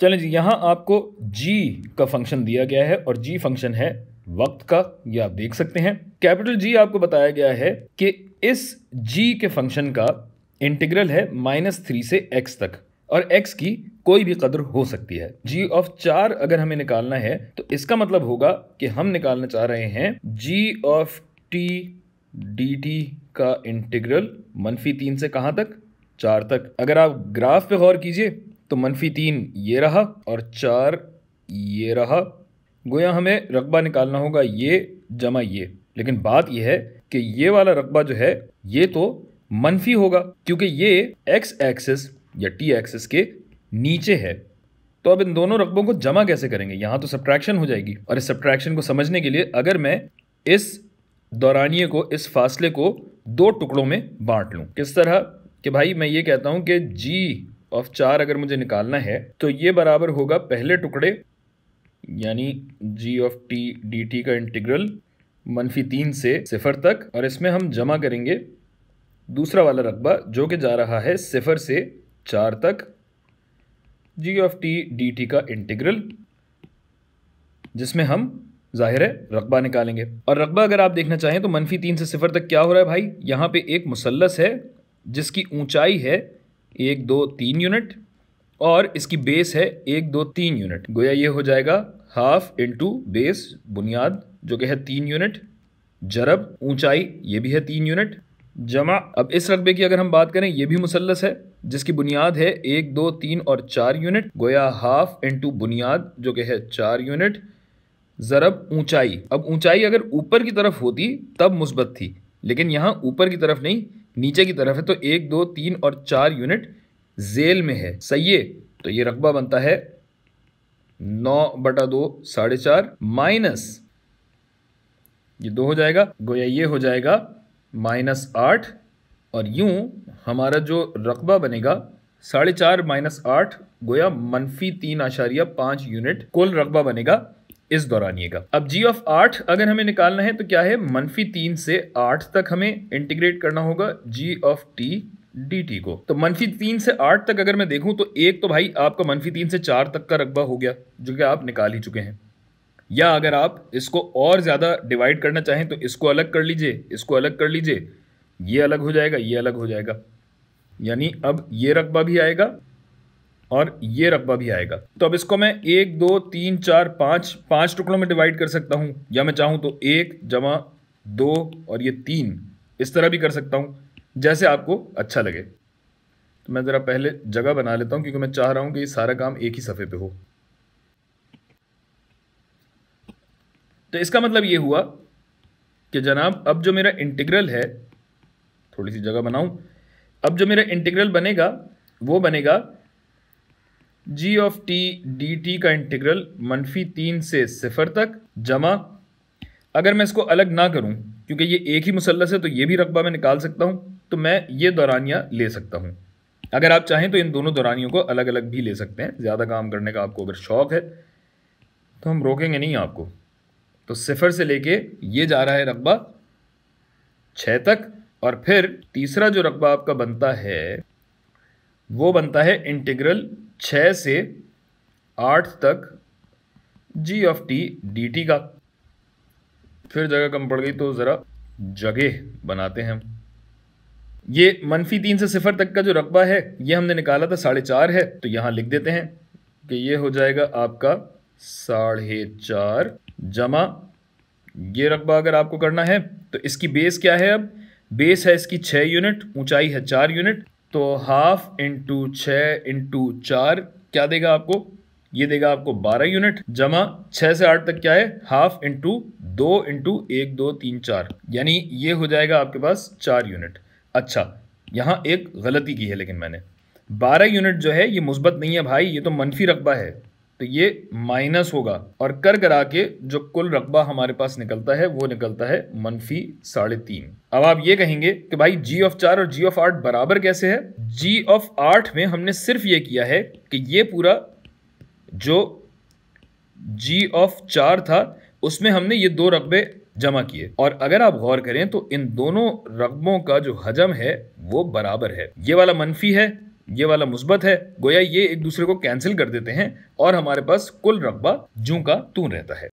चलें जी यहाँ आपको जी का फंक्शन दिया गया है और जी फंक्शन है वक्त का ये आप देख सकते हैं कैपिटल जी आपको बताया गया है कि इस जी के फंक्शन का इंटीग्रल है माइनस थ्री से एक्स तक और एक्स की कोई भी कदर हो सकती है जी ऑफ चार अगर हमें निकालना है तो इसका मतलब होगा कि हम निकालना चाह रहे हैं G of T D T का इंटीग्रल मनफी तीन से कहाँ तक चार तक अगर आप ग्राफ पे गौर कीजिए तो मनफी तीन ये रहा और चार ये रहा गोया हमें रकबा निकालना होगा ये जमा ये लेकिन बात यह है कि ये वाला रकबा जो है ये तो मनफी होगा क्योंकि ये एक्स एक्सिस या टी एक्सिस के नीचे है तो अब इन दोनों रकबों को जमा कैसे करेंगे यहाँ तो सब्ट्रैक्शन हो जाएगी और इस सब्ट्रैक्शन को समझने के लिए अगर मैं इस दौरानिए को इस फासले को दो टुकड़ों में बांट लूँ किस तरह कि भाई मैं ये कहता हूँ कि जी ऑफ चार अगर मुझे निकालना है तो ये बराबर होगा पहले टुकड़े यानी G of T D T का इंटीग्रल मनफी तीन से सिफर तक और इसमें हम जमा करेंगे दूसरा वाला रकबा जो कि जा रहा है सिफर से चार तक G of T D T का इंटीग्रल जिसमें हम जाहिर है रकबा निकालेंगे और रकबा अगर आप देखना चाहें तो मनफी तीन से सिफर तक क्या हो रहा है भाई यहाँ पे एक मुसलस है जिसकी ऊंचाई है एक दो तीन यूनिट और इसकी बेस है एक दो तीन यूनिट गोया ये हो जाएगा हाफ इंटू बेस बुनियाद जो कि है तीन यूनिट जरब ऊंचाई ये भी है तीन यूनिट जमा अब इस रकबे की अगर हम बात करें ये भी मुसलस है जिसकी बुनियाद है एक दो तीन और चार यूनिट गोया हाफ इंटू बुनियाद जो कि है चार यूनिट ज़रब ऊंचाई अब ऊंचाई अगर ऊपर की तरफ होती तब मुस्बत थी लेकिन यहाँ ऊपर की तरफ नहीं नीचे की तरफ है तो एक दो तीन और चार यूनिट जेल में है सही है तो ये रकबा बनता है नौ बटा दो साढ़े चार माइनस ये दो हो जाएगा गोया ये हो जाएगा माइनस आठ और यूं हमारा जो रकबा बनेगा साढ़े चार माइनस आठ गोया मनफी तीन आशारिया पाँच यूनिट कुल रकबा बनेगा इस दौरानिएगा अब जी ऑफ आठ अगर हमें निकालना है तो क्या है मनफी तीन से आठ तक हमें इंटीग्रेट करना होगा जी ऑफ टी डी को तो मनफी तीन से आठ तक अगर मैं देखूं तो एक तो भाई आपका मनफी तीन से चार तक का रकबा हो गया जो कि आप निकाल ही चुके हैं या अगर आप इसको और ज़्यादा डिवाइड करना चाहें तो इसको अलग कर लीजिए इसको अलग कर लीजिए ये अलग हो जाएगा ये अलग हो जाएगा यानी अब ये रकबा भी आएगा और ये रकबा भी आएगा तो अब इसको मैं एक दो तीन चार पाँच पाँच टुकड़ों में डिवाइड कर सकता हूँ या मैं चाहूँ तो एक जमा दो और ये तीन इस तरह भी कर सकता हूँ जैसे आपको अच्छा लगे तो मैं ज़रा पहले जगह बना लेता हूँ क्योंकि मैं चाह रहा हूँ कि ये सारा काम एक ही सफ़े पे हो तो इसका मतलब ये हुआ कि जनाब अब जो मेरा इंटीग्रल है थोड़ी सी जगह बनाऊँ अब जो मेरा इंटीग्रल बनेगा वो बनेगा G of T D T का इंटीग्रल मनफी तीन से सिफर तक जमा अगर मैं इसको अलग ना करूं क्योंकि ये एक ही मुसलस है तो ये भी रकबा मैं निकाल सकता हूँ तो मैं ये दौरानिया ले सकता हूँ अगर आप चाहें तो इन दोनों दौरानियों को अलग अलग भी ले सकते हैं ज़्यादा काम करने का आपको अगर शौक़ है तो हम रोकेंगे नहीं आपको तो सिफर से लेके ये जा रहा है रकबा छः तक और फिर तीसरा जो रकबा आपका बनता है वो बनता है इंटीग्रल छः से आठ तक G of T D T का फिर जगह कम पड़ गई तो ज़रा जगह बनाते हैं ये मनफी तीन से सिफर तक का जो रकबा है ये हमने निकाला था साढ़े चार है तो यहाँ लिख देते हैं कि ये हो जाएगा आपका साढ़े चार जमा ये रकबा अगर आपको करना है तो इसकी बेस क्या है अब बेस है इसकी छः यूनिट ऊंचाई है चार यूनिट तो हाफ इंटू छः इंटू चार क्या देगा आपको ये देगा आपको 12 यूनिट जमा 6 से 8 तक क्या है हाफ इंटू दो इंटू एक दो तीन चार यानी ये हो जाएगा आपके पास चार यूनिट अच्छा यहाँ एक गलती की है लेकिन मैंने 12 यूनिट जो है ये मुस्बत नहीं है भाई ये तो मनफी रकबा है तो ये माइनस होगा और कर करा के जो कुल रकबा हमारे पास निकलता है वो निकलता है मनफी साढ़े तीन अब आप ये कहेंगे कि भाई जी ऑफ चार और जी ऑफ आठ बराबर कैसे है जी ऑफ आठ में हमने सिर्फ ये किया है कि ये पूरा जो जी ऑफ चार था उसमें हमने ये दो रकबे जमा किए और अगर आप गौर करें तो इन दोनों रकबों का जो हजम है वो बराबर है ये वाला मनफी है ये वाला मुस्बत है गोया ये एक दूसरे को कैंसिल कर देते हैं और हमारे पास कुल रकबा जू का तू रहता है